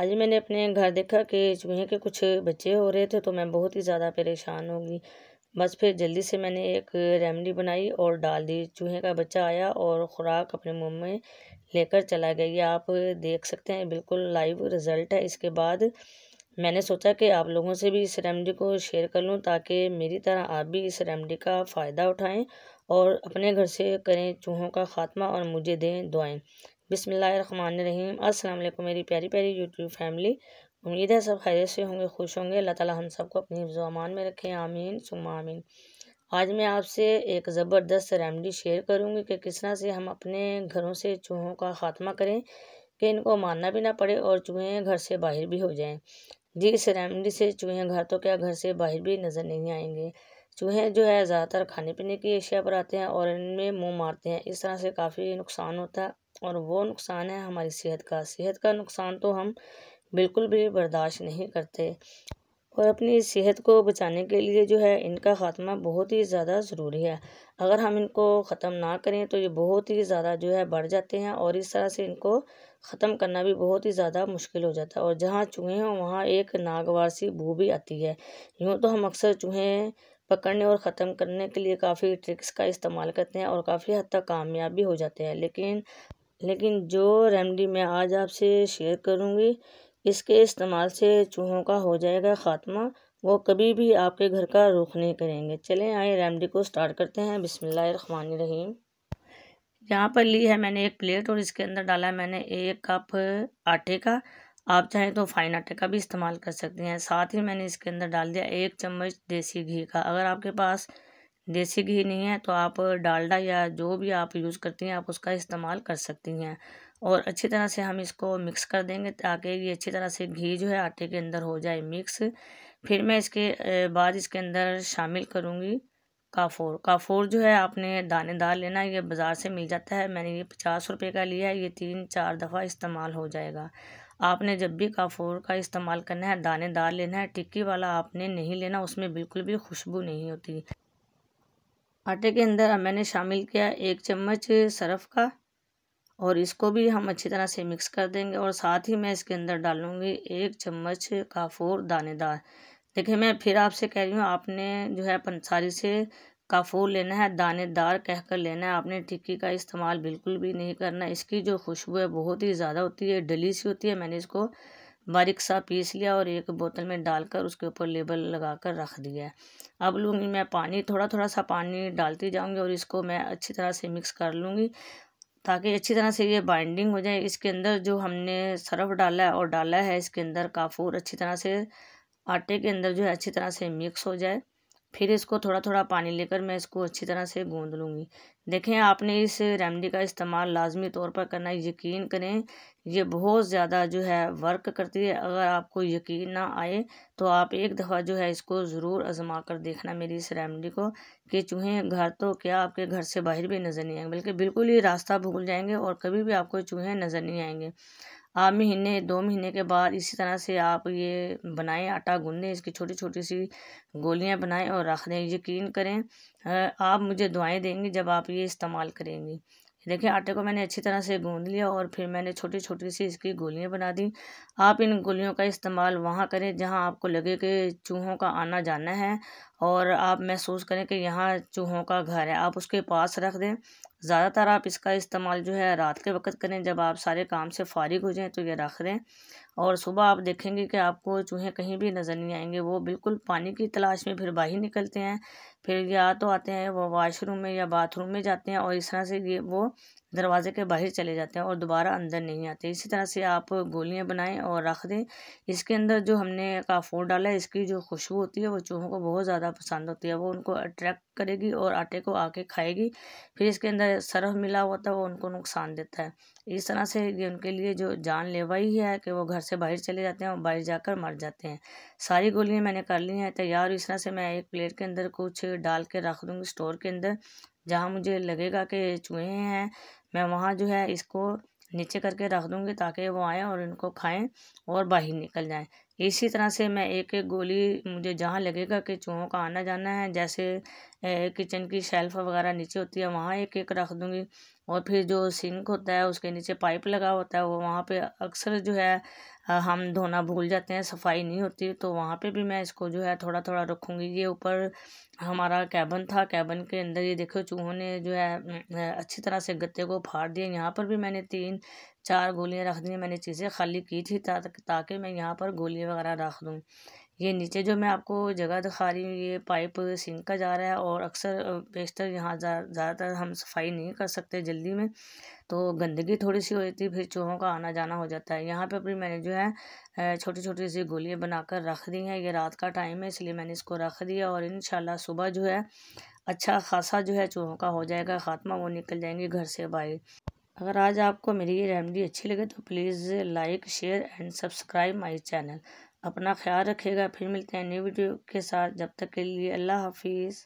आज मैंने अपने घर देखा कि चूहे के कुछ बच्चे हो रहे थे तो मैं बहुत ही ज़्यादा परेशान होगी बस फिर जल्दी से मैंने एक रेमडी बनाई और डाल दी चूहे का बच्चा आया और ख़ुराक अपने मुंह में लेकर चला गया ये आप देख सकते हैं बिल्कुल लाइव रिज़ल्ट है इसके बाद मैंने सोचा कि आप लोगों से भी इस रेमडी को शेयर कर लूँ ताकि मेरी तरह आप भी इस रेमडी का फ़ायदा उठाएँ और अपने घर से करें चूहों का ख़ात्मा और मुझे दें दुआएँ बिसमीम असल मेरी प्यारी प्यारी यूट्यूब फैमिली उम्मीद है सब खैर से होंगे खुश होंगे अल्लाह ताला हम सबको अपनी हिफ्जमान में रखें आमीन सुमा आमीन आज मैं आपसे एक ज़बरदस्त रेमडी शेयर करूँगी कि किस तरह से हम अपने घरों से चूहों का ख़ात्मा करें कि इनको मारना भी ना पड़े और चूहे घर से बाहर भी हो जाएँ जी इस रेमडी से चूहे घर तो क्या घर से बाहर भी नज़र नहीं आएंगे चूहे जो है ज़्यादातर खाने पीने की अशिया पर आते हैं और इनमें मुँह मारते हैं इस तरह से काफ़ी नुकसान होता है और वो नुकसान है हमारी सेहत का सेहत का नुकसान तो हम बिल्कुल भी बर्दाश्त नहीं करते और अपनी सेहत को बचाने के लिए जो है इनका ख़ात्मा बहुत ही ज़्यादा ज़रूरी है अगर हम इनको ख़त्म ना करें तो ये बहुत ही ज़्यादा जो है बढ़ जाते हैं और इस तरह से इनको ख़त्म करना भी बहुत ही ज़्यादा मुश्किल हो जाता है और जहाँ चूहे हों वहाँ एक नागवार सी बू भी आती है यूँ तो हम अक्सर चूहे पकड़ने और ख़त्म करने के लिए काफ़ी ट्रिक्स का इस्तेमाल करते हैं और काफ़ी हद तक कामयाब भी हो जाते हैं लेकिन लेकिन जो रेमडी मैं आज आपसे शेयर करूँगी इसके इस्तेमाल से चूहों का हो जाएगा ख़ात्मा वो कभी भी आपके घर का रुख नहीं करेंगे चलें आए रेमडी को स्टार्ट करते हैं बिसमान रहीम यहाँ पर ली है मैंने एक प्लेट और इसके अंदर डाला है मैंने एक कप आटे का आप चाहें तो फाइन आटे का भी इस्तेमाल कर सकते हैं साथ ही मैंने इसके अंदर डाल दिया एक चम्मच देसी घी का अगर आपके पास देसी घी नहीं है तो आप डालडा या जो भी आप यूज़ करती हैं आप उसका इस्तेमाल कर सकती हैं और अच्छी तरह से हम इसको मिक्स कर देंगे ताकि ये अच्छी तरह से घी जो है आटे के अंदर हो जाए मिक्स फिर मैं इसके बाद इसके अंदर शामिल करूँगी काफोर काफोर जो है आपने दानेदार लेना ये बाज़ार से मिल जाता है मैंने ये पचास रुपये का लिया है ये तीन चार दफ़ा इस्तेमाल हो जाएगा आपने जब भी काफोर का इस्तेमाल करना है दानेदार लेना है टिक्की वाला आपने नहीं लेना उसमें बिल्कुल भी खुशबू नहीं होती आटे के अंदर मैंने शामिल किया एक चम्मच सरफ का और इसको भी हम अच्छी तरह से मिक्स कर देंगे और साथ ही मैं इसके अंदर डालूँगी एक चम्मच काफूर दानेदार देखिए मैं फिर आपसे कह रही हूँ आपने जो है पंसारी से काफूर लेना है दानेदार कह कर लेना है आपने टिक्की का इस्तेमाल बिल्कुल भी नहीं करना इसकी जो खुशबू है बहुत ही ज़्यादा होती है डली सी होती है मैंने इसको बारीक सा पीस लिया और एक बोतल में डालकर उसके ऊपर लेबल लगाकर रख दिया अब लूँगी मैं पानी थोड़ा थोड़ा सा पानी डालती जाऊँगी और इसको मैं अच्छी तरह से मिक्स कर लूँगी ताकि अच्छी तरह से ये बाइंडिंग हो जाए इसके अंदर जो हमने सरफ डाला है और डाला है इसके अंदर काफूर अच्छी तरह से आटे के अंदर जो है अच्छी तरह से मिक्स हो जाए फिर इसको थोड़ा थोड़ा पानी लेकर मैं इसको अच्छी तरह से गूँध लूँगी देखें आपने इस रेमडी का इस्तेमाल लाजमी तौर पर करना यकीन करें ये बहुत ज़्यादा जो है वर्क करती है अगर आपको यकीन ना आए तो आप एक दफ़ा जो है इसको ज़रूर आजमा कर देखना मेरी इस रेमडी को कि चूहे घर तो क्या आपके घर से बाहर भी नज़र नहीं आएंगे बल्कि बिल्कुल ही रास्ता भूल जाएंगे और कभी भी आपको चूहे नज़र नहीं आएंगे हाँ महीने दो महीने के बाद इसी तरह से आप ये बनाएं आटा गूँधें इसकी छोटी छोटी सी गोलियां बनाएं और रख दें यकीन करें आप मुझे दुआएं देंगी जब आप ये इस्तेमाल करेंगी देखिए आटे को मैंने अच्छी तरह से गूँध लिया और फिर मैंने छोटी छोटी सी इसकी गोलियां बना दी आप इन गोलियों का इस्तेमाल वहाँ करें जहाँ आपको लगे कि चूहों का आना जाना है और आप महसूस करें कि यहाँ चूहों का घर है आप उसके पास रख दें ज़्यादातर आप इसका इस्तेमाल जो है रात के वक्त करें जब आप सारे काम से फारिग हो जाएं तो ये रख दें और सुबह आप देखेंगे कि आपको चूहे कहीं भी नज़र नहीं आएंगे वो बिल्कुल पानी की तलाश में फिर बाहर निकलते हैं फिर या तो आते हैं वो वाशरूम में या बाथरूम में जाते हैं और इस तरह से ये वो दरवाजे के बाहर चले जाते हैं और दोबारा अंदर नहीं आते इसी तरह से आप गोलियां बनाएं और रख दें इसके अंदर जो हमने काफोर डाला है इसकी जो खुशबू होती है वो चूहों को बहुत ज़्यादा ज़्यादा पसंद होती है वो उनको अट्रैक्ट करेगी और आटे को आके खाएगी फिर इसके अंदर सरफ मिला हुआ था वो उनको नुकसान देता है इस तरह से ये उनके लिए जो लेवा ही है कि वो घर से बाहर चले जाते हैं और बाहर जाकर मर जाते हैं सारी गोलियाँ मैंने कर ली हैं तैयार इस तरह से मैं एक प्लेट के अंदर कुछ डाल के रख दूँगी स्टोर के अंदर जहाँ मुझे लगेगा कि चूहे हैं मैं वहाँ जो है इसको नीचे करके रख दूँगी ताकि वो आएँ और इनको खाएँ और बाहर निकल जाएँ इसी तरह से मैं एक एक गोली मुझे जहाँ लगेगा कि चूहों का आना जाना है जैसे किचन की शेल्फ़ वगैरह नीचे होती है वहाँ एक एक रख दूँगी और फिर जो सिंक होता है उसके नीचे पाइप लगा होता है वो वहाँ पे अक्सर जो है हम धोना भूल जाते हैं सफाई नहीं होती तो वहाँ पे भी मैं इसको जो है थोड़ा थोड़ा रखूँगी ये ऊपर हमारा कैबन था कैबन के अंदर ये देखो चूहों ने जो है अच्छी तरह से गत्ते को फाड़ दिया यहाँ पर भी मैंने तीन चार गोलियाँ रख दी मैंने चीज़ें खाली की थी ताकि मैं यहाँ पर गोलियाँ वगैरह रख दूँ ये नीचे जो मैं आपको जगह दिखा रही हूँ ये पाइप सिंक का जा रहा है और अक्सर बेशतर यहाँ ज़्यादातर हम सफाई नहीं कर सकते जल्दी में तो गंदगी थोड़ी सी हो जाती है फिर चूहों का आना जाना हो जाता है यहाँ पे अपनी मैंने जो है छोटी छोटी सी गोलियाँ बनाकर रख दी हैं ये रात का टाइम है इसलिए मैंने इसको रख दिया और इन सुबह जो है अच्छा खासा जो है चूहों का हो जाएगा ख़ात्मा वो निकल जाएंगे घर से बाहर अगर आज आपको मेरी ये रेमडी अच्छी लगे तो please like share and subscribe my channel अपना ख्याल रखिएगा फिर मिलते हैं न्यू वीडियो के साथ जब तक के लिए अल्लाह हाफिज़